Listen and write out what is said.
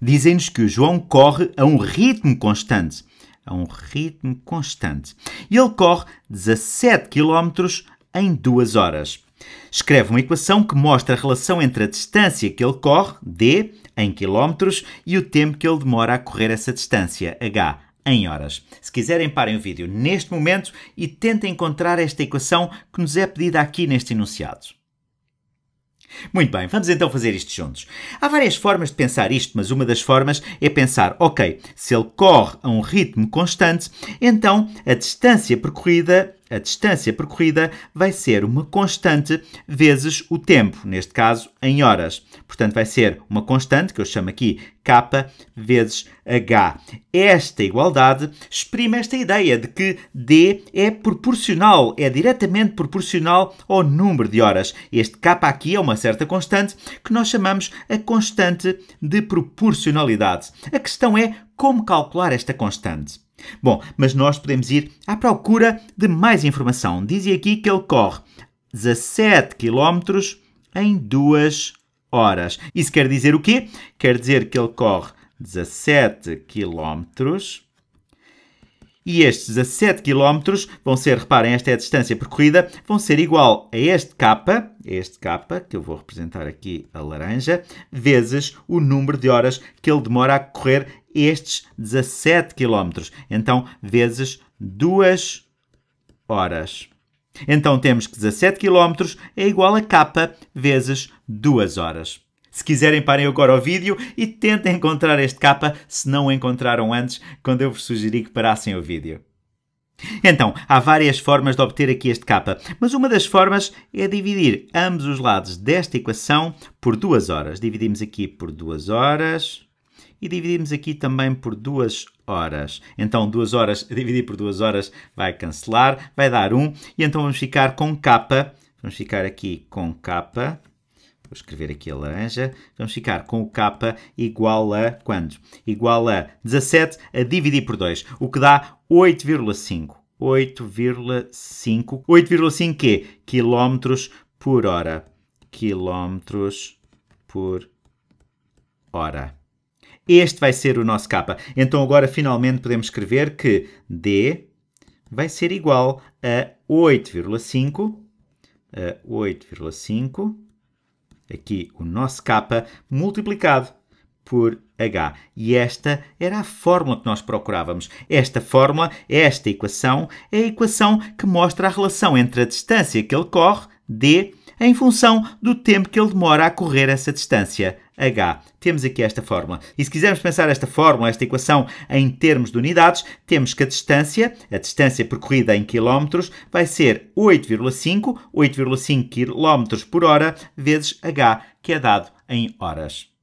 dizem-nos que João corre a um ritmo constante. A um ritmo constante. Ele corre 17 km em 2 horas. Escreve uma equação que mostra a relação entre a distância que ele corre, d, em quilómetros, e o tempo que ele demora a correr essa distância, h, em horas. Se quiserem, parem o vídeo neste momento e tentem encontrar esta equação que nos é pedida aqui neste enunciado. Muito bem, vamos então fazer isto juntos. Há várias formas de pensar isto, mas uma das formas é pensar, ok, se ele corre a um ritmo constante, então a distância percorrida a distância percorrida vai ser uma constante vezes o tempo, neste caso em horas. Portanto, vai ser uma constante, que eu chamo aqui K vezes H. Esta igualdade exprime esta ideia de que D é proporcional, é diretamente proporcional ao número de horas. Este K aqui é uma certa constante que nós chamamos a constante de proporcionalidade. A questão é como calcular esta constante. Bom, mas nós podemos ir à procura de mais informação. Dizem aqui que ele corre 17 km em 2 horas. Isso quer dizer o quê? Quer dizer que ele corre 17 km e estes 17 km vão ser, reparem, esta é a distância percorrida, vão ser igual a este K, este K, que eu vou representar aqui a laranja, vezes o número de horas que ele demora a correr estes 17 quilómetros. Então, vezes 2 horas. Então temos que 17 km é igual a K vezes 2 horas. Se quiserem, parem agora o vídeo e tentem encontrar este K se não o encontraram antes, quando eu vos sugeri que parassem o vídeo. Então, há várias formas de obter aqui este K, mas uma das formas é dividir ambos os lados desta equação por 2 horas. Dividimos aqui por 2 horas e dividimos aqui também por duas horas. Então, duas horas dividido por duas horas vai cancelar, vai dar 1, e então vamos ficar com capa. Vamos ficar aqui com capa. Vou escrever aqui a laranja. Vamos ficar com o capa igual a quando? Igual a 17 a dividir por 2, o que dá 8,5. 8,5. 8,5 quê? Quilómetros por hora. Quilómetros por hora. Este vai ser o nosso K. Então agora finalmente podemos escrever que D vai ser igual a 8,5 8,5 aqui o nosso K multiplicado por H. E esta era a fórmula que nós procurávamos. Esta fórmula, esta equação, é a equação que mostra a relação entre a distância que ele corre, D, em função do tempo que ele demora a correr essa distância, H. Temos aqui esta fórmula. E se quisermos pensar esta fórmula, esta equação, em termos de unidades, temos que a distância, a distância percorrida em quilómetros, vai ser 8,5, 8,5 km por hora, vezes H, que é dado em horas.